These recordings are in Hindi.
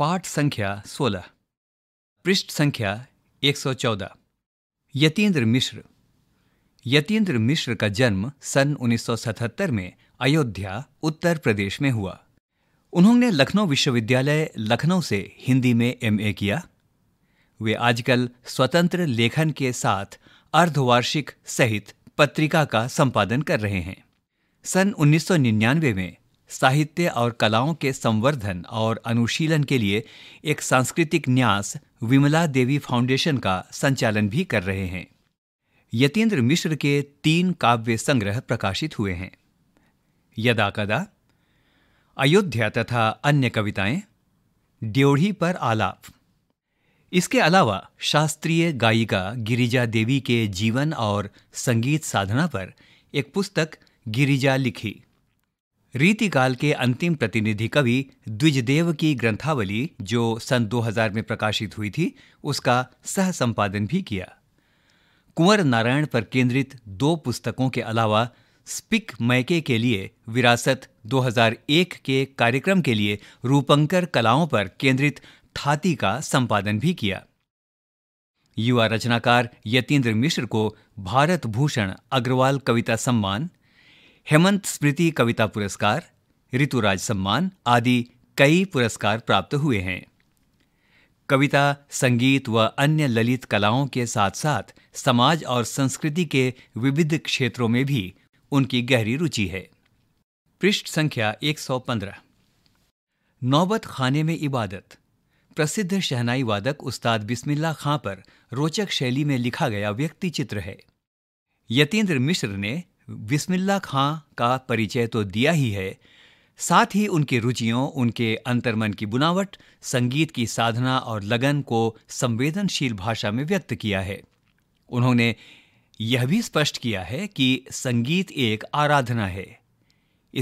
पाठ संख्या 16 पृष्ठ संख्या 114 यतीन्द्र मिश्र यतीन्द्र मिश्र का जन्म सन 1977 में अयोध्या उत्तर प्रदेश में हुआ उन्होंने लखनऊ विश्वविद्यालय लखनऊ से हिंदी में एमए किया वे आजकल स्वतंत्र लेखन के साथ अर्धवार्षिक सहित पत्रिका का संपादन कर रहे हैं सन 1999 में साहित्य और कलाओं के संवर्धन और अनुशीलन के लिए एक सांस्कृतिक न्यास विमला देवी फाउंडेशन का संचालन भी कर रहे हैं यतीन्द्र मिश्र के तीन काव्य संग्रह प्रकाशित हुए हैं यदा कदा अयोध्या तथा अन्य कविताएं ड्योढ़ी पर आलाप इसके अलावा शास्त्रीय गायिका गिरिजा देवी के जीवन और संगीत साधना पर एक पुस्तक गिरिजा लिखी रीतिकाल के अंतिम प्रतिनिधि कवि द्विजदेव की ग्रंथावली जो सन 2000 में प्रकाशित हुई थी उसका सह संपादन भी किया कुंवर नारायण पर केंद्रित दो पुस्तकों के अलावा स्पिक मैके के लिए विरासत 2001 के कार्यक्रम के लिए रूपंकर कलाओं पर केंद्रित थाती का संपादन भी किया युवा रचनाकार यतीन्द्र मिश्र को भारत भूषण अग्रवाल कविता सम्मान हेमंत स्मृति कविता पुरस्कार ऋतुराज सम्मान आदि कई पुरस्कार प्राप्त हुए हैं कविता संगीत व अन्य ललित कलाओं के साथ साथ समाज और संस्कृति के विविध क्षेत्रों में भी उनकी गहरी रुचि है पृष्ठ संख्या 115 नौबत खाने में इबादत प्रसिद्ध शहनाई वादक उस्ताद बिस्मिल्ला खां पर रोचक शैली में लिखा गया व्यक्ति चित्र है यतीन्द्र मिश्र ने बिस्मिल्ला खां का परिचय तो दिया ही है साथ ही उनकी रुचियों उनके अंतर्मन की बुनावट संगीत की साधना और लगन को संवेदनशील भाषा में व्यक्त किया है उन्होंने यह भी स्पष्ट किया है कि संगीत एक आराधना है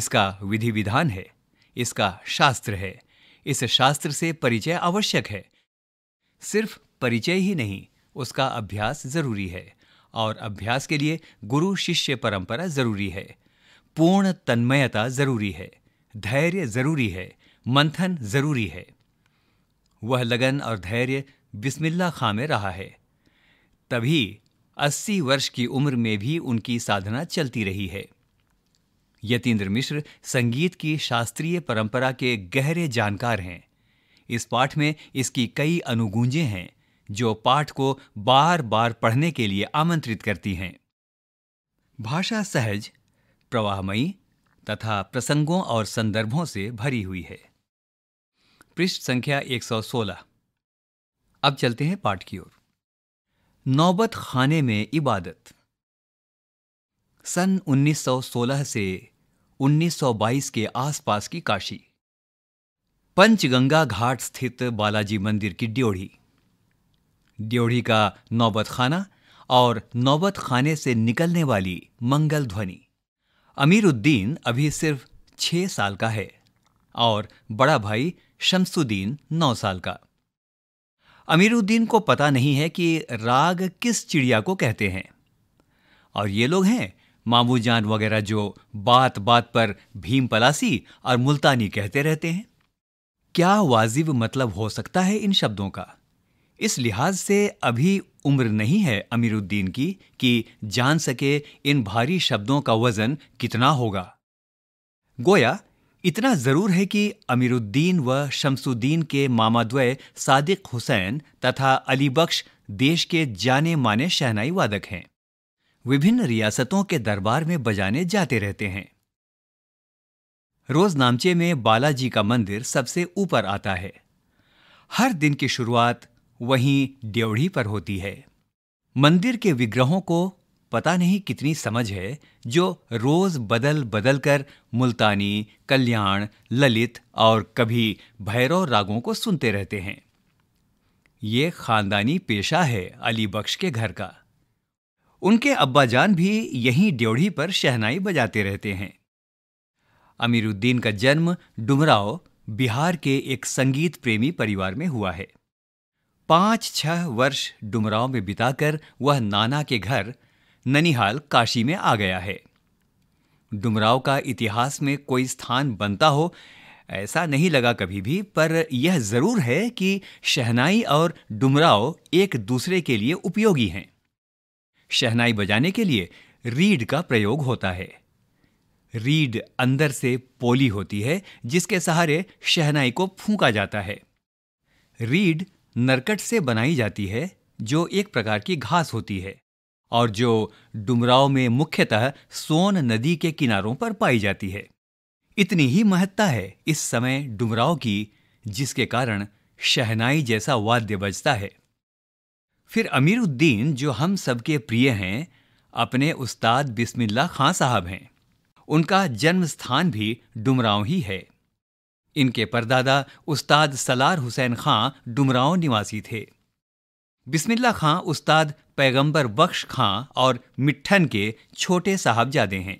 इसका विधि विधान है इसका शास्त्र है इस शास्त्र से परिचय आवश्यक है सिर्फ परिचय ही नहीं उसका अभ्यास जरूरी है और अभ्यास के लिए गुरु शिष्य परंपरा जरूरी है पूर्ण तन्मयता जरूरी है धैर्य जरूरी है मंथन जरूरी है वह लगन और धैर्य बिस्मिल्ला खां में रहा है तभी अस्सी वर्ष की उम्र में भी उनकी साधना चलती रही है यतीन्द्र मिश्र संगीत की शास्त्रीय परंपरा के गहरे जानकार हैं इस पाठ में इसकी कई अनुगूंजें हैं जो पाठ को बार बार पढ़ने के लिए आमंत्रित करती हैं भाषा सहज प्रवाहमयी तथा प्रसंगों और संदर्भों से भरी हुई है पृष्ठ संख्या 116 अब चलते हैं पाठ की ओर नौबत खाने में इबादत सन 1916 से 1922 के आसपास की काशी पंचगंगा घाट स्थित बालाजी मंदिर की ड्योढ़ी ड्योढ़ी का नौबत खाना और नौबत खाने से निकलने वाली मंगल ध्वनि अमीरुद्दीन अभी सिर्फ छह साल का है और बड़ा भाई शमसुद्दीन नौ साल का अमीरुद्दीन को पता नहीं है कि राग किस चिड़िया को कहते हैं और ये लोग हैं मामू जान वगैरह जो बात बात पर भीम पलासी और मुल्तानी कहते रहते हैं क्या वाजिब मतलब हो सकता है इन शब्दों का इस लिहाज से अभी उम्र नहीं है अमीरुद्दीन की कि जान सके इन भारी शब्दों का वजन कितना होगा गोया इतना ज़रूर है कि अमीरुद्दीन व शमसुद्दीन के मामाद्वय सादिक हुसैन तथा अली बख्श देश के जाने माने शहनाई वादक हैं विभिन्न रियासतों के दरबार में बजाने जाते रहते हैं रोज नामचे में बालाजी का मंदिर सबसे ऊपर आता है हर दिन की शुरुआत वहीं ड्योढ़ी पर होती है मंदिर के विग्रहों को पता नहीं कितनी समझ है जो रोज बदल बदल कर मुल्तानी कल्याण ललित और कभी भैरव रागों को सुनते रहते हैं ये खानदानी पेशा है अली बख्श के घर का उनके अब्बाजान भी यहीं ड्योढ़ी पर शहनाई बजाते रहते हैं अमीरुद्दीन का जन्म डुमराव बिहार के एक संगीत प्रेमी परिवार में हुआ है पांच छह वर्ष डुमराव में बिताकर वह नाना के घर ननिहाल काशी में आ गया है डुमराव का इतिहास में कोई स्थान बनता हो ऐसा नहीं लगा कभी भी पर यह ज़रूर है कि शहनाई और डुमराव एक दूसरे के लिए उपयोगी हैं शहनाई बजाने के लिए रीड का प्रयोग होता है रीड अंदर से पोली होती है जिसके सहारे शहनाई को फूंका जाता है रीड नरकट से बनाई जाती है जो एक प्रकार की घास होती है और जो डुमराव में मुख्यतः सोन नदी के किनारों पर पाई जाती है इतनी ही महत्ता है इस समय डुमराव की जिसके कारण शहनाई जैसा वाद्य बजता है फिर अमीरुद्दीन जो हम सबके प्रिय हैं अपने उस्ताद बिस्मिल्ला खां साहब हैं उनका जन्म स्थान भी डुमराव ही है इनके परदादा उस्ताद सलार हुसैन खां डुमराव निवासी थे बिस्मिल्ला खां उस्ताद पैगंबर बख्श खां और मिट्ठन के छोटे साहबजादे हैं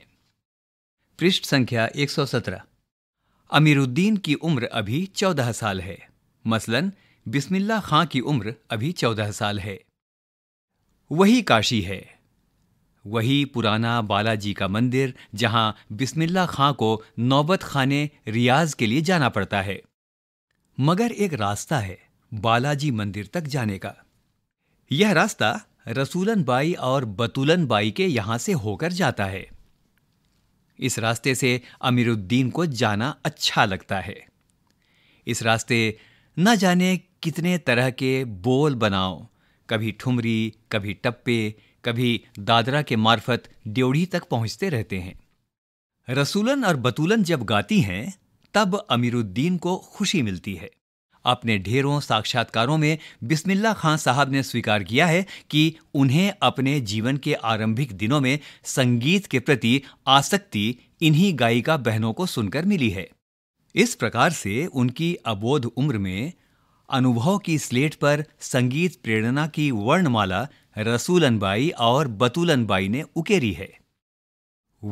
पृष्ठ संख्या 117 अमीरुद्दीन की उम्र अभी 14 साल है मसलन बिस्मिल्ला खां की उम्र अभी 14 साल है वही काशी है वही पुराना बालाजी का मंदिर जहां बिस्मिल्ला खां को नौबत खाने रियाज के लिए जाना पड़ता है मगर एक रास्ता है बालाजी मंदिर तक जाने का यह रास्ता रसूलन बाई और बतूलन बाई के यहां से होकर जाता है इस रास्ते से अमीरुद्दीन को जाना अच्छा लगता है इस रास्ते न जाने कितने तरह के बोल बनाओ कभी ठुमरी कभी टप्पे कभी दादरा के मार्फत ड्योढ़ी तक पहुंचते रहते हैं रसूलन और बतूलन जब गाती हैं तब अमीरुद्दीन को खुशी मिलती है अपने ढेरों साक्षात्कारों में बिस्मिल्ला खान साहब ने स्वीकार किया है कि उन्हें अपने जीवन के आरंभिक दिनों में संगीत के प्रति आसक्ति इन्हीं गायिका बहनों को सुनकर मिली है इस प्रकार से उनकी अबोध उम्र में अनुभव की स्लेट पर संगीत प्रेरणा की वर्णमाला रसूलन बाई और बतूलन बाई ने उकेरी है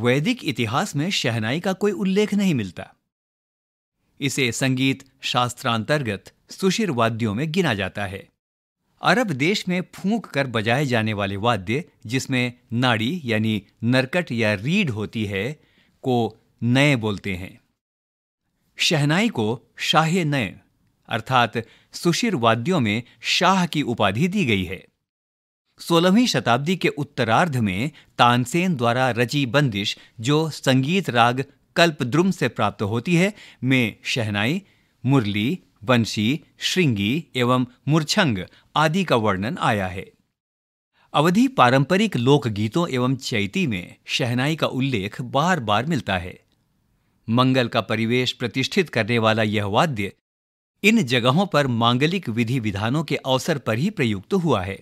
वैदिक इतिहास में शहनाई का कोई उल्लेख नहीं मिलता इसे संगीत शास्त्रांतर्गत सुशीर वाद्यों में गिना जाता है अरब देश में फूंक कर बजाए जाने वाले वाद्य जिसमें नाड़ी यानी नरकट या रीढ़ होती है को नए बोलते हैं शहनाई को शाह नय अर्थात सुशिर वाद्यों में शाह की उपाधि दी गई है सोलहवीं शताब्दी के उत्तरार्ध में तानसेन द्वारा रची बंदिश जो संगीत राग कल्पद्रुम से प्राप्त होती है में शहनाई मुरली वंशी श्रृंगी एवं मूर्छंग आदि का वर्णन आया है अवधि पारंपरिक लोकगीतों एवं चैती में शहनाई का उल्लेख बार बार मिलता है मंगल का परिवेश प्रतिष्ठित करने वाला यह वाद्य इन जगहों पर मांगलिक विधि विधानों के अवसर पर ही प्रयुक्त हुआ है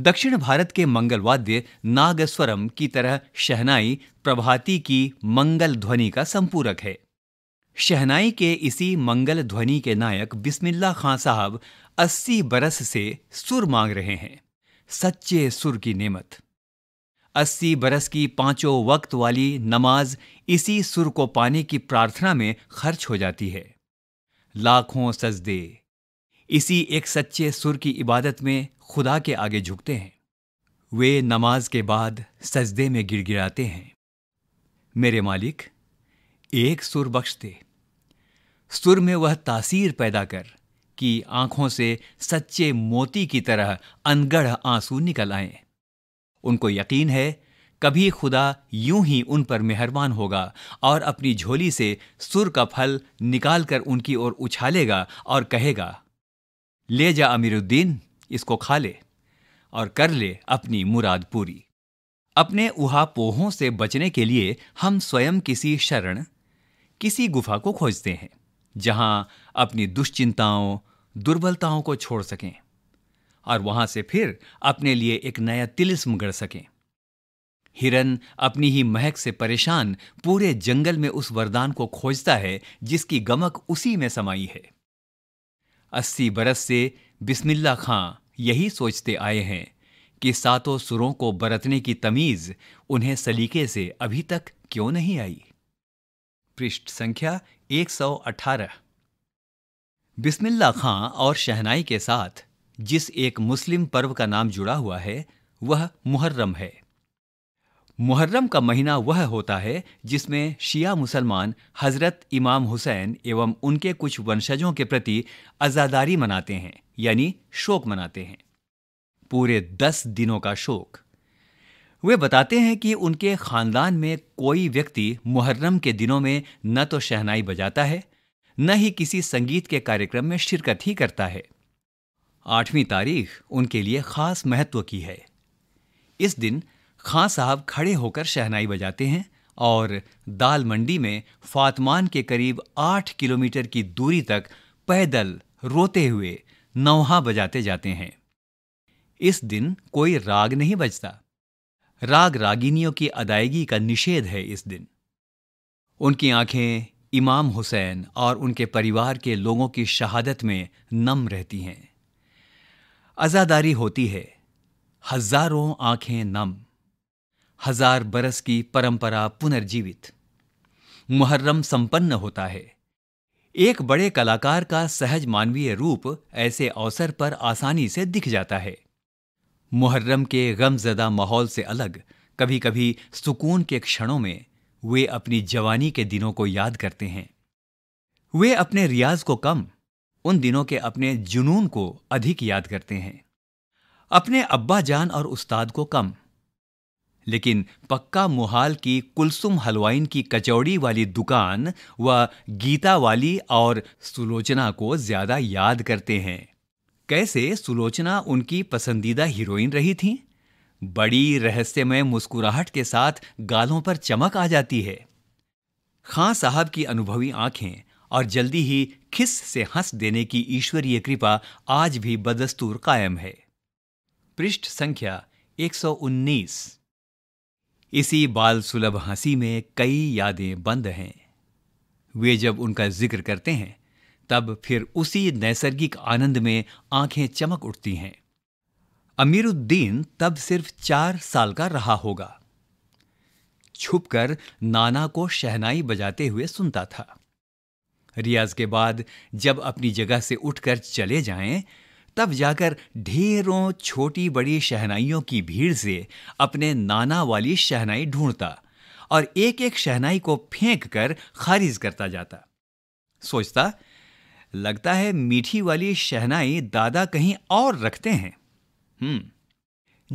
दक्षिण भारत के मंगल वाद्य नागस्वरम की तरह शहनाई प्रभाती की मंगल ध्वनि का संपूरक है शहनाई के इसी मंगल ध्वनि के नायक बिस्मिल्ला खां साहब 80 बरस से सुर मांग रहे हैं सच्चे सुर की नेमत 80 बरस की पांचों वक्त वाली नमाज इसी सुर को पाने की प्रार्थना में खर्च हो जाती है लाखों सजदे इसी एक सच्चे सुर की इबादत में खुदा के आगे झुकते हैं वे नमाज के बाद सजदे में गिड़गिड़ाते हैं मेरे मालिक एक सुर बख्श दे सुर में वह तासीर पैदा कर कि आंखों से सच्चे मोती की तरह अनगढ़ आंसू निकल आए उनको यकीन है कभी खुदा यूं ही उन पर मेहरबान होगा और अपनी झोली से सुर का फल निकालकर उनकी ओर उछालेगा और कहेगा ले जा अमीरुद्दीन इसको खा ले और कर ले अपनी मुराद पूरी अपने उहापोहों से बचने के लिए हम स्वयं किसी शरण किसी गुफा को खोजते हैं जहां अपनी दुश्चिंताओं दुर्बलताओं को छोड़ सकें और वहां से फिर अपने लिए एक नया तिलिस्म गढ़ सकें हिरन अपनी ही महक से परेशान पूरे जंगल में उस वरदान को खोजता है जिसकी गमक उसी में समाई है अस्सी बरस से बिस्मिल्ला खां यही सोचते आए हैं कि सातों सुरों को बरतने की तमीज़ उन्हें सलीके से अभी तक क्यों नहीं आई पृष्ठ संख्या 118 बिस्मिल्ला खां और शहनाई के साथ जिस एक मुस्लिम पर्व का नाम जुड़ा हुआ है वह मुहर्रम है मुहर्रम का महीना वह होता है जिसमें शिया मुसलमान हज़रत इमाम हुसैन एवं उनके कुछ वंशजों के प्रति आज़ादारी मनाते हैं यानी शोक मनाते हैं पूरे दस दिनों का शोक वे बताते हैं कि उनके ख़ानदान में कोई व्यक्ति मुहर्रम के दिनों में न तो शहनाई बजाता है न ही किसी संगीत के कार्यक्रम में शिरकत ही करता है आठवीं तारीख उनके लिए ख़ास महत्व की है इस दिन खां साहब खड़े होकर शहनाई बजाते हैं और दाल मंडी में फातमान के करीब आठ किलोमीटर की दूरी तक पैदल रोते हुए नौहा बजाते जाते हैं इस दिन कोई राग नहीं बजता राग रागिनियों की अदायगी का निषेध है इस दिन उनकी आंखें इमाम हुसैन और उनके परिवार के लोगों की शहादत में नम रहती हैं आज़ादारी होती है हजारों आंखें नम हजार बरस की परंपरा पुनर्जीवित मुहर्रम संपन्न होता है एक बड़े कलाकार का सहज मानवीय रूप ऐसे अवसर पर आसानी से दिख जाता है मुहर्रम के गमजदा माहौल से अलग कभी कभी सुकून के क्षणों में वे अपनी जवानी के दिनों को याद करते हैं वे अपने रियाज को कम उन दिनों के अपने जुनून को अधिक याद करते हैं अपने अब्बा जान और उस्ताद को कम लेकिन पक्का मुहाल की कुलसुम हलवाइन की कचौड़ी वाली दुकान व गीता वाली और सुलोचना को ज्यादा याद करते हैं कैसे सुलोचना उनकी पसंदीदा हीरोइन रही थी बड़ी रहस्यमय मुस्कुराहट के साथ गालों पर चमक आ जाती है खां साहब की अनुभवी आंखें और जल्दी ही खिस से हंस देने की ईश्वरीय कृपा आज भी बदस्तूर कायम है पृष्ठ संख्या 119 इसी बाल सुलभ हंसी में कई यादें बंद हैं वे जब उनका जिक्र करते हैं तब फिर उसी नैसर्गिक आनंद में आंखें चमक उठती हैं अमीरुद्दीन तब सिर्फ चार साल का रहा होगा छुपकर नाना को शहनाई बजाते हुए सुनता था रियाज के बाद जब अपनी जगह से उठकर चले जाएं तब जाकर ढेरों छोटी बड़ी शहनाइयों की भीड़ से अपने नाना वाली शहनाई ढूंढता और एक एक शहनाई को फेंक कर खारिज करता जाता सोचता लगता है मीठी वाली शहनाई दादा कहीं और रखते हैं हम्म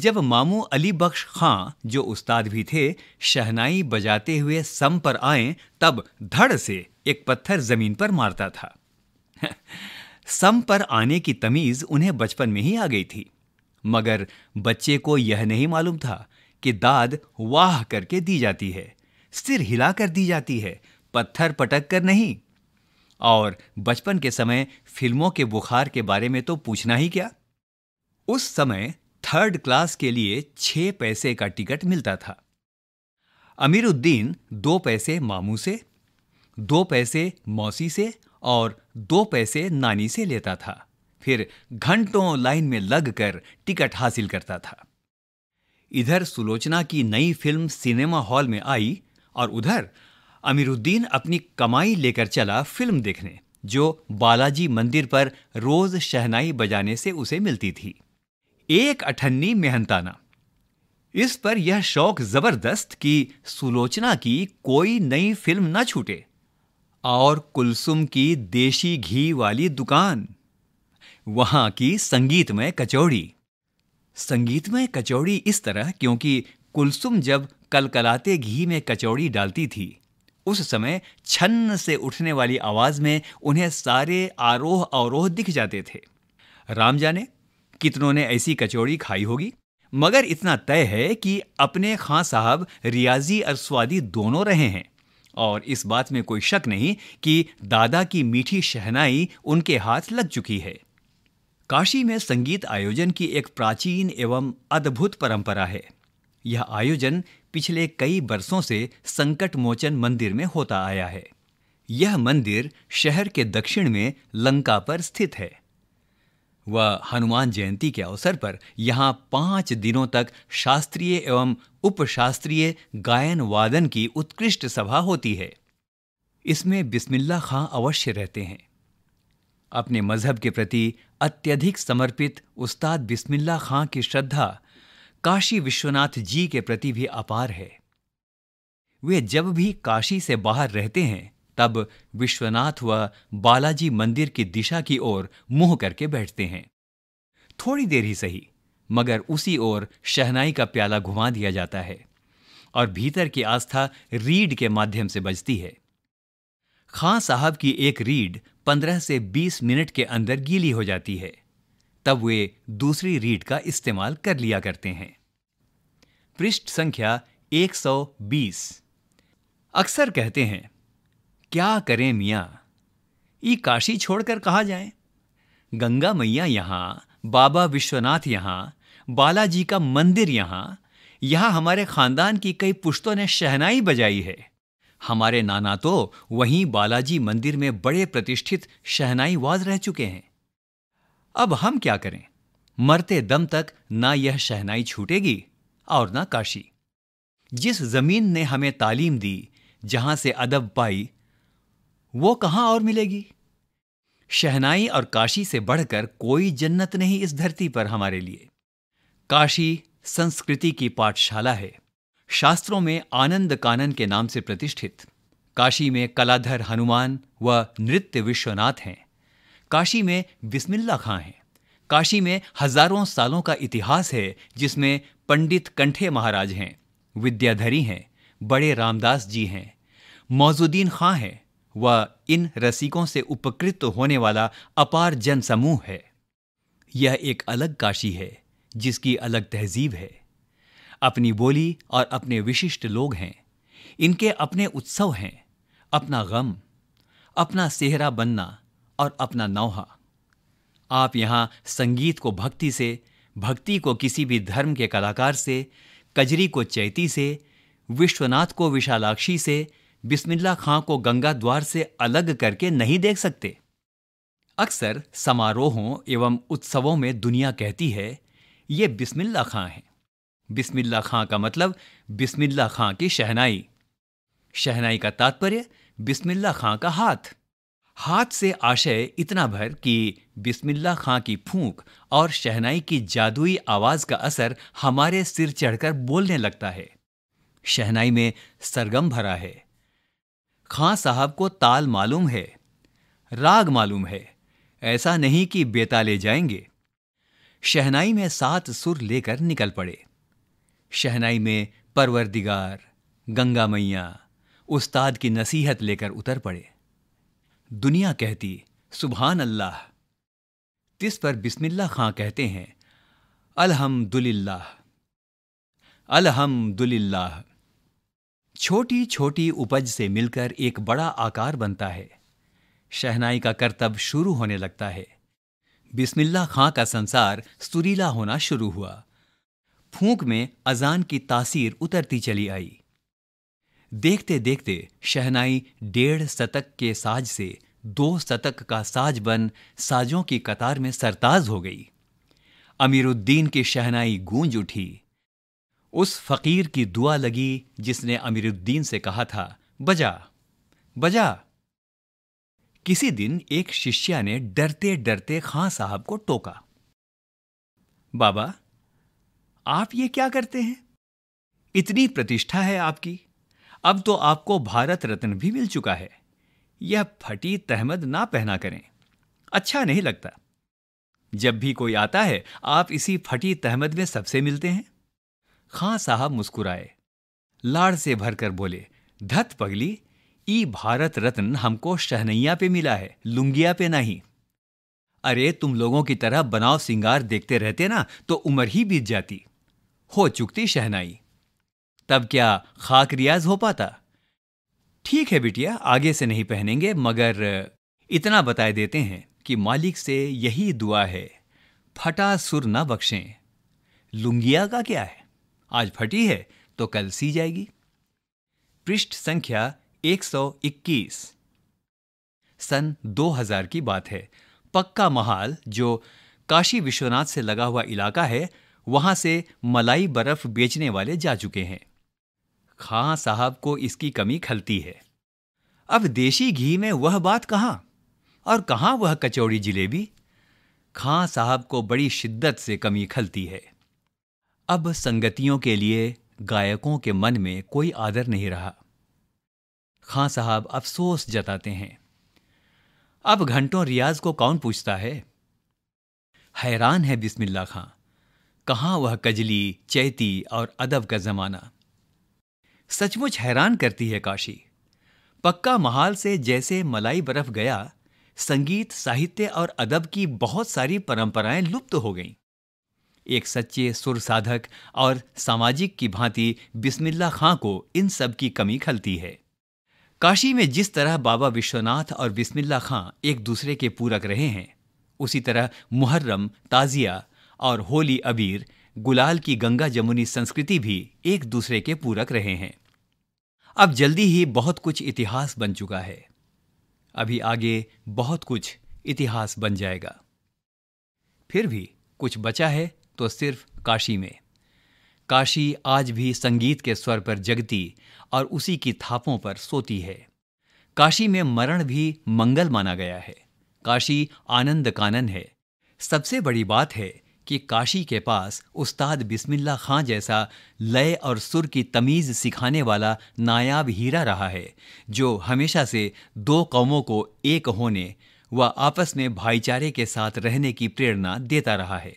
जब मामू अली बख्श खां जो उस्ताद भी थे शहनाई बजाते हुए सम पर आए तब धड़ से एक पत्थर जमीन पर मारता था सम पर आने की तमीज उन्हें बचपन में ही आ गई थी मगर बच्चे को यह नहीं मालूम था कि दाद वाह करके दी जाती है सिर हिला कर दी जाती है पत्थर पटक कर नहीं और बचपन के समय फिल्मों के बुखार के बारे में तो पूछना ही क्या उस समय थर्ड क्लास के लिए छह पैसे का टिकट मिलता था अमीरुद्दीन दो पैसे मामू से दो पैसे मौसी से और दो पैसे नानी से लेता था फिर घंटों लाइन में लगकर टिकट हासिल करता था इधर सुलोचना की नई फिल्म सिनेमा हॉल में आई और उधर अमीरुद्दीन अपनी कमाई लेकर चला फिल्म देखने जो बालाजी मंदिर पर रोज शहनाई बजाने से उसे मिलती थी एक अठन्नी मेहनताना इस पर यह शौक जबरदस्त कि सुलोचना की कोई नई फिल्म न छूटे और कुलसुम की देशी घी वाली दुकान वहां की संगीतमय कचौड़ी संगीतमय कचौड़ी इस तरह क्योंकि कुलसुम जब कलकलाते घी में कचौड़ी डालती थी उस समय छन्न से उठने वाली आवाज़ में उन्हें सारे आरोह अवरोह दिख जाते थे राम जाने कितनों ने ऐसी कचौड़ी खाई होगी मगर इतना तय है कि अपने खां साहब रियाजी और स्वादी दोनों रहे हैं और इस बात में कोई शक नहीं कि दादा की मीठी शहनाई उनके हाथ लग चुकी है काशी में संगीत आयोजन की एक प्राचीन एवं अद्भुत परंपरा है यह आयोजन पिछले कई वर्षों से संकट मोचन मंदिर में होता आया है यह मंदिर शहर के दक्षिण में लंका पर स्थित है व हनुमान जयंती के अवसर पर यहाँ पाँच दिनों तक शास्त्रीय एवं उपशास्त्रीय गायन वादन की उत्कृष्ट सभा होती है इसमें बिस्मिल्ला खां अवश्य रहते हैं अपने मजहब के प्रति अत्यधिक समर्पित उस्ताद बिस्मिल्ला खां की श्रद्धा काशी विश्वनाथ जी के प्रति भी अपार है वे जब भी काशी से बाहर रहते हैं तब विश्वनाथ व बालाजी मंदिर की दिशा की ओर मुंह करके बैठते हैं थोड़ी देर ही सही मगर उसी ओर शहनाई का प्याला घुमा दिया जाता है और भीतर की आस्था रीढ़ के माध्यम से बजती है खां साहब की एक रीढ़ पंद्रह से बीस मिनट के अंदर गीली हो जाती है तब वे दूसरी रीढ़ का इस्तेमाल कर लिया करते हैं पृष्ठ संख्या 120 अक्सर कहते हैं क्या करें मियाँ ई काशी छोड़कर कहाँ जाए गंगा मैया यहाँ बाबा विश्वनाथ यहाँ बालाजी का मंदिर यहाँ यहाँ हमारे खानदान की कई पुश्तों ने शहनाई बजाई है हमारे नाना तो वहीं बालाजी मंदिर में बड़े प्रतिष्ठित शहनाई वाज रह चुके हैं अब हम क्या करें मरते दम तक ना यह शहनाई छूटेगी और ना काशी जिस जमीन ने हमें तालीम दी जहां से अदब पाई वो कहाँ और मिलेगी शहनाई और काशी से बढ़कर कोई जन्नत नहीं इस धरती पर हमारे लिए काशी संस्कृति की पाठशाला है शास्त्रों में आनंद कानन के नाम से प्रतिष्ठित काशी में कलाधर हनुमान व नृत्य विश्वनाथ हैं काशी में बिस्मिल्ला खां हैं काशी में हजारों सालों का इतिहास है जिसमें पंडित कंठे महाराज हैं विद्याधरी हैं बड़े रामदास जी हैं मौजुद्दीन खां हैं व इन रसिकों से उपकृत होने वाला अपार जनसमूह है यह एक अलग काशी है जिसकी अलग तहजीब है अपनी बोली और अपने विशिष्ट लोग हैं इनके अपने उत्सव हैं अपना गम अपना सेहरा बनना और अपना नौहा आप यहाँ संगीत को भक्ति से भक्ति को किसी भी धर्म के कलाकार से कजरी को चैती से विश्वनाथ को विशालाक्षी से बिस्मिल्ला खां को गंगा द्वार से अलग करके नहीं देख सकते अक्सर समारोहों एवं उत्सवों में दुनिया कहती है ये बिस्मिल्ला खां है बिस्मिल्ला खां का मतलब बिस्मिल्ला खां की शहनाई शहनाई का तात्पर्य बिस्मिल्ला खां का हाथ हाथ से आशय इतना भर कि बिस्मिल्ला खां की फूंक और शहनाई की जादुई आवाज का असर हमारे सिर चढ़कर बोलने लगता है शहनाई में सरगम भरा है खां साहब को ताल मालूम है राग मालूम है ऐसा नहीं कि बेताले जाएंगे शहनाई में सात सुर लेकर निकल पड़े शहनाई में परवरदिगार गंगा मैया उस्ताद की नसीहत लेकर उतर पड़े दुनिया कहती सुबहान अल्लाह तिस पर बिस्मिल्ला खां कहते हैं अलहमदुल्लाह अलहमदुल्लाह छोटी छोटी उपज से मिलकर एक बड़ा आकार बनता है शहनाई का कर्तव्य शुरू होने लगता है बिस्मिल्ला खां का संसार सुरीला होना शुरू हुआ फूंक में अजान की तासीर उतरती चली आई देखते देखते शहनाई डेढ़ शतक के साज से दो शतक का साज बन साजों की कतार में सरताज हो गई अमीरुद्दीन की शहनाई गूंज उठी उस फकीर की दुआ लगी जिसने अमीरुद्दीन से कहा था बजा बजा किसी दिन एक शिष्या ने डरते डरते खां साहब को टोका बाबा आप ये क्या करते हैं इतनी प्रतिष्ठा है आपकी अब तो आपको भारत रत्न भी मिल चुका है यह फटी तहमद ना पहना करें अच्छा नहीं लगता जब भी कोई आता है आप इसी फटी तहमद में सबसे मिलते हैं खां साहब मुस्कुराए लाड़ से भरकर बोले धत पगली ई भारत रत्न हमको शहनैया पे मिला है लुंगिया पे नहीं अरे तुम लोगों की तरह बनाव सिंगार देखते रहते ना तो उम्र ही बीत जाती हो चुकती शहनाई तब क्या खाक रियाज हो पाता ठीक है बिटिया आगे से नहीं पहनेंगे मगर इतना बताए देते हैं कि मालिक से यही दुआ है फटा सुर ना बख्शें लुंगिया का क्या है आज फटी है तो कल सी जाएगी पृष्ठ संख्या 121 सन 2000 की बात है पक्का महाल जो काशी विश्वनाथ से लगा हुआ इलाका है वहां से मलाई बर्फ बेचने वाले जा चुके हैं खां साहब को इसकी कमी खलती है अब देशी घी में वह बात कहां और कहां वह कचौड़ी जिलेबी खां साहब को बड़ी शिद्दत से कमी खलती है अब संगतियों के लिए गायकों के मन में कोई आदर नहीं रहा खां साहब अफसोस जताते हैं अब घंटों रियाज को कौन पूछता है हैरान है बिस्मिल्ला खां कहा वह कजली चैती और अदब का जमाना सचमुच हैरान करती है काशी पक्का महाल से जैसे मलाई बर्फ गया संगीत साहित्य और अदब की बहुत सारी परंपराएं लुप्त हो गईं एक सच्चे सुर साधक और सामाजिक की भांति बिस्मिल्ला खां को इन सब की कमी खलती है काशी में जिस तरह बाबा विश्वनाथ और बिस्मिल्ला खां एक दूसरे के पूरक रहे हैं उसी तरह मुहर्रम ताजिया और होली अबीर गुलाल की गंगा जमुनी संस्कृति भी एक दूसरे के पूरक रहे हैं अब जल्दी ही बहुत कुछ इतिहास बन चुका है अभी आगे बहुत कुछ इतिहास बन जाएगा फिर भी कुछ बचा है तो सिर्फ काशी में काशी आज भी संगीत के स्वर पर जगती और उसी की थापों पर सोती है काशी में मरण भी मंगल माना गया है काशी आनंद कानन है सबसे बड़ी बात है कि काशी के पास उस्ताद बिस्मिल्ला खां जैसा लय और सुर की तमीज़ सिखाने वाला नायाब हीरा रहा है जो हमेशा से दो कौमों को एक होने व आपस में भाईचारे के साथ रहने की प्रेरणा देता रहा है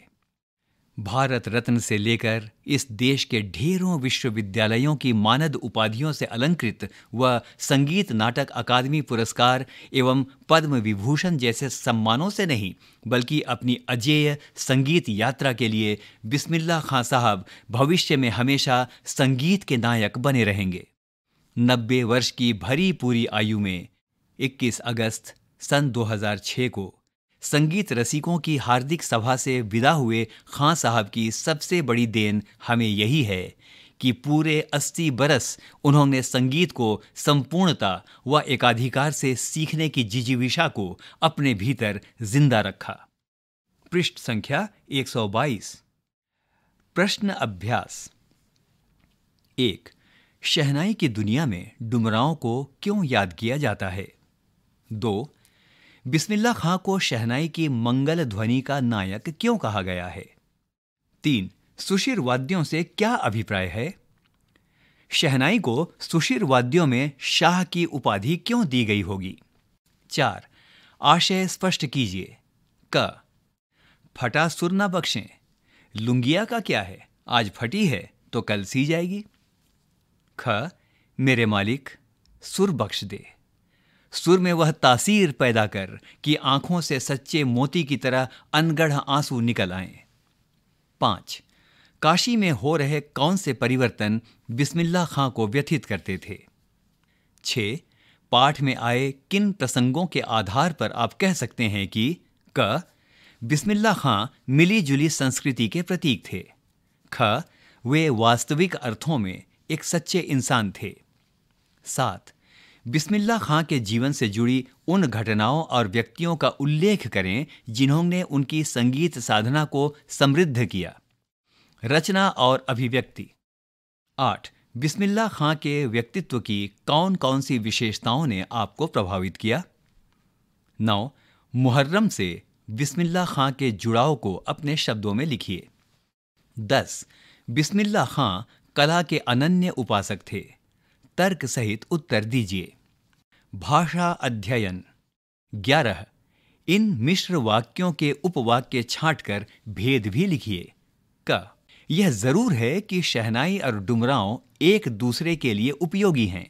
भारत रत्न से लेकर इस देश के ढेरों विश्वविद्यालयों की मानद उपाधियों से अलंकृत व संगीत नाटक अकादमी पुरस्कार एवं पद्म विभूषण जैसे सम्मानों से नहीं बल्कि अपनी अजेय संगीत यात्रा के लिए बिस्मिल्ला खां साहब भविष्य में हमेशा संगीत के नायक बने रहेंगे नब्बे वर्ष की भरी पूरी आयु में 21 अगस्त सन 2006 को संगीत रसिकों की हार्दिक सभा से विदा हुए खां साहब की सबसे बड़ी देन हमें यही है कि पूरे अस्सी बरस उन्होंने संगीत को संपूर्णता व एकाधिकार से सीखने की जिजीविषा को अपने भीतर जिंदा रखा पृष्ठ संख्या 122 प्रश्न अभ्यास एक शहनाई की दुनिया में डुमराओं को क्यों याद किया जाता है दो बिस्मिल्ला खां को शहनाई की मंगल ध्वनि का नायक क्यों कहा गया है तीन सुशीर वाद्यों से क्या अभिप्राय है शहनाई को सुशीर वाद्यों में शाह की उपाधि क्यों दी गई होगी चार आशय स्पष्ट कीजिए क फटा सुर ना बख्शें लुंगिया का क्या है आज फटी है तो कल सी जाएगी ख मेरे मालिक सुर बख्श दे सुर में वह तासीर पैदा कर कि आंखों से सच्चे मोती की तरह अनगढ़ आंसू निकल आए पांच काशी में हो रहे कौन से परिवर्तन बिस्मिल्ला खां को व्यथित करते थे छ पाठ में आए किन प्रसंगों के आधार पर आप कह सकते हैं कि क बिस्मिल्ला खां मिली जुली संस्कृति के प्रतीक थे ख वे वास्तविक अर्थों में एक सच्चे इंसान थे सात बिस्मिल्ला खां के जीवन से जुड़ी उन घटनाओं और व्यक्तियों का उल्लेख करें जिन्होंने उनकी संगीत साधना को समृद्ध किया रचना और अभिव्यक्ति आठ बिस्मिल्ला खां के व्यक्तित्व की कौन कौन सी विशेषताओं ने आपको प्रभावित किया नौ मुहर्रम से बिस्मिल्ला खां के जुड़ाव को अपने शब्दों में लिखिए दस बिस्मिल्ला खां कला के अनन्य उपासक थे तर्क सहित उत्तर दीजिए भाषा अध्ययन ग्यारह इन मिश्र वाक्यों के उपवाक्य छांटकर भेद भी लिखिए क यह जरूर है कि शहनाई और डुमराव एक दूसरे के लिए उपयोगी हैं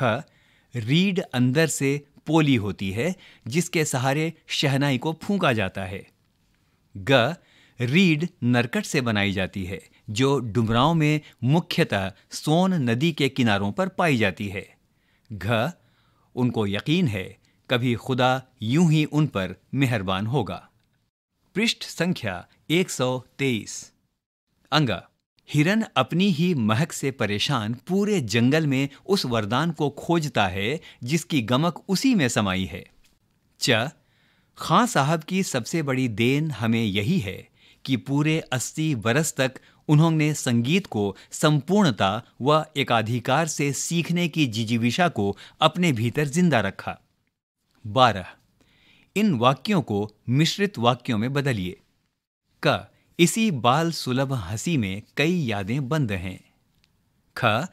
ख रीड अंदर से पोली होती है जिसके सहारे शहनाई को फूंका जाता है ग रीड नरकट से बनाई जाती है जो डुमराव में मुख्यतः सोन नदी के किनारों पर पाई जाती है घ उनको यकीन है कभी खुदा यूं ही उन पर मेहरबान होगा पृष्ठ संख्या 123 अंगा हिरन अपनी ही महक से परेशान पूरे जंगल में उस वरदान को खोजता है जिसकी गमक उसी में समाई है च खां साहब की सबसे बड़ी देन हमें यही है कि पूरे अस्सी बरस तक उन्होंने संगीत को संपूर्णता व एकाधिकार से सीखने की जिजीविषा को अपने भीतर जिंदा रखा बारह इन वाक्यों को मिश्रित वाक्यों में बदलिए क इसी बाल सुलभ हंसी में कई यादें बंद हैं ख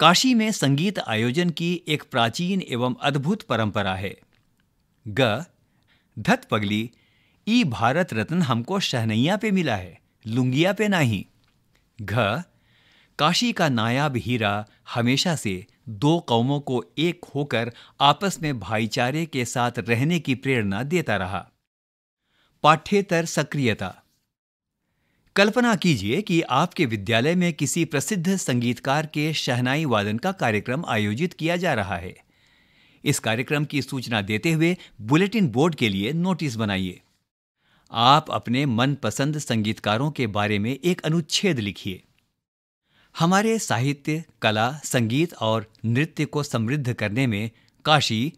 काशी में संगीत आयोजन की एक प्राचीन एवं अद्भुत परंपरा है ग धत पगली ई भारत रत्न हमको शहनैया पे मिला है लुंगिया पे नहीं घ काशी का नायाब हीरा हमेशा से दो कौमों को एक होकर आपस में भाईचारे के साथ रहने की प्रेरणा देता रहा पाठ्यतर सक्रियता कल्पना कीजिए कि आपके विद्यालय में किसी प्रसिद्ध संगीतकार के शहनाई वादन का कार्यक्रम आयोजित किया जा रहा है इस कार्यक्रम की सूचना देते हुए बुलेटिन बोर्ड के लिए नोटिस बनाइए आप अपने मनपसंद संगीतकारों के बारे में एक अनुच्छेद लिखिए हमारे साहित्य कला संगीत और नृत्य को समृद्ध करने में काशी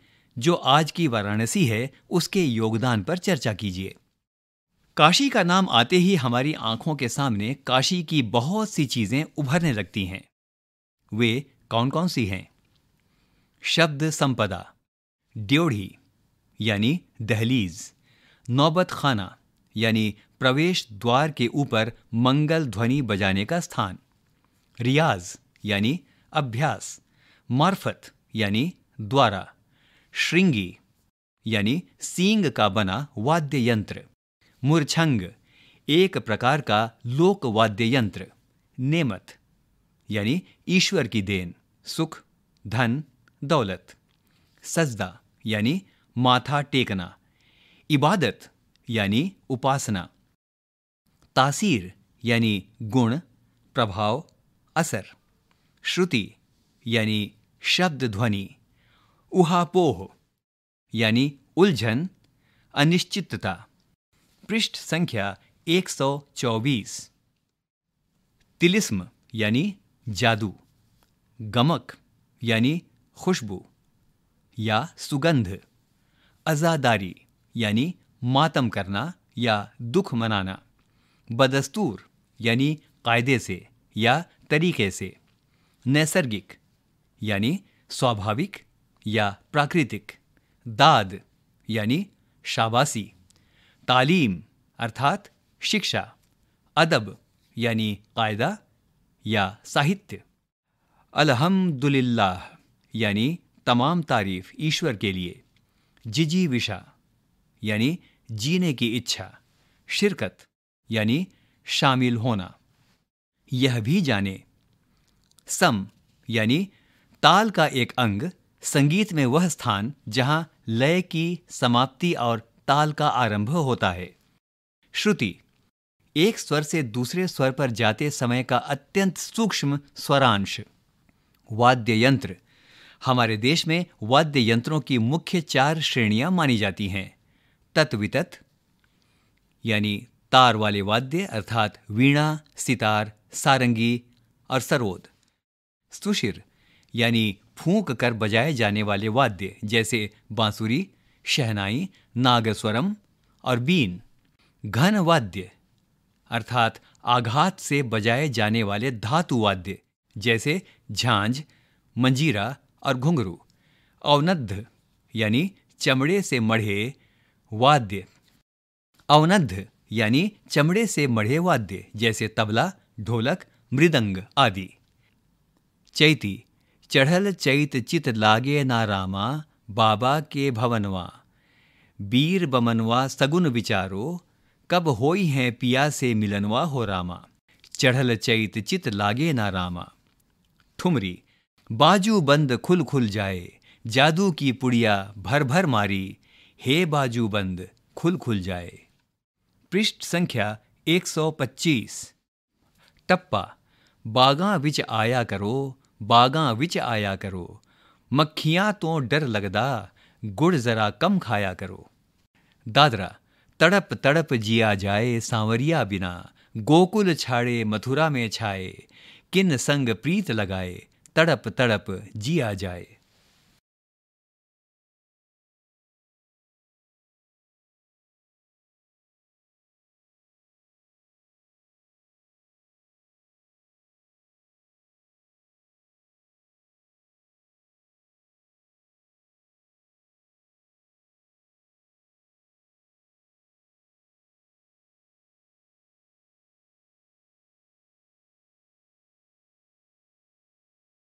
जो आज की वाराणसी है उसके योगदान पर चर्चा कीजिए काशी का नाम आते ही हमारी आंखों के सामने काशी की बहुत सी चीजें उभरने लगती हैं वे कौन कौन सी हैं शब्द संपदा ड्योढ़ी यानी दहलीज नौबत खाना यानी प्रवेश द्वार के ऊपर मंगल ध्वनि बजाने का स्थान रियाज यानी अभ्यास मार्फत यानी द्वारा श्रृंगी यानी सींग का बना वाद्य यंत्र मूर्छंग एक प्रकार का लोक वाद्य यंत्र नेमत यानी ईश्वर की देन सुख धन दौलत सजदा यानी माथा टेकना इबादत यानी उपासना तासीर यानी गुण प्रभाव असर श्रुति यानी शब्द ध्वनि उहापोह यानी उलझन अनिश्चितता पृष्ठ संख्या 124 तिलिस्म यानी जादू गमक यानी खुशबू या सुगंध अजादारी यानी मातम करना या दुख मनाना बदस्तूर यानी कायदे से या तरीके से नैसर्गिक यानी स्वाभाविक या प्राकृतिक दाद यानी शाबासी तालीम अर्थात शिक्षा अदब यानी कायदा या साहित्य अलहमदुल्लाह यानी तमाम तारीफ ईश्वर के लिए जिजी विशा यानी जीने की इच्छा शिरकत यानी शामिल होना यह भी जाने सम यानी ताल का एक अंग संगीत में वह स्थान जहां लय की समाप्ति और ताल का आरंभ होता है श्रुति एक स्वर से दूसरे स्वर पर जाते समय का अत्यंत सूक्ष्म स्वरांश वाद्य यंत्र हमारे देश में वाद्य यंत्रों की मुख्य चार श्रेणियां मानी जाती हैं तत्वितत यानी तार वाले वाद्य अर्थात वीणा सितार सारंगी और सरोद सुशिर यानी फूंक कर बजाए जाने वाले वाद्य जैसे बांसुरी शहनाई नागस्वरम और बीन घन वाद्य अर्थात आघात से बजाए जाने वाले धातु वाद्य जैसे झांझ मंजीरा और घुंघरू अवनद्ध यानी चमड़े से मढ़े वाद्य अवनध यानी चमड़े से मढ़े वाद्य जैसे तबला ढोलक मृदंग आदि चैती चढ़ल चैत चित लागे नारामा बाबा के भवनवा बीर बमनवा सगुन विचारो कब होई हैं पिया से मिलनवा हो रामा चढ़ल चैत चित लागे ना रामा ठुमरी बाजू बंद खुल खुल जाए जादू की पुड़िया भर भर मारी हे बाजू बंद खुल खुल जाए पृष्ठ संख्या 125 टप्पा बागा विच आया करो बागा विच आया करो मक्खिया तो डर लगदा गुड़ जरा कम खाया करो दादरा तड़प तड़प जिया जाए सांवरिया बिना गोकुल छाड़े मथुरा में छाए किन संग प्रीत लगाए तड़प तड़प जिया जाए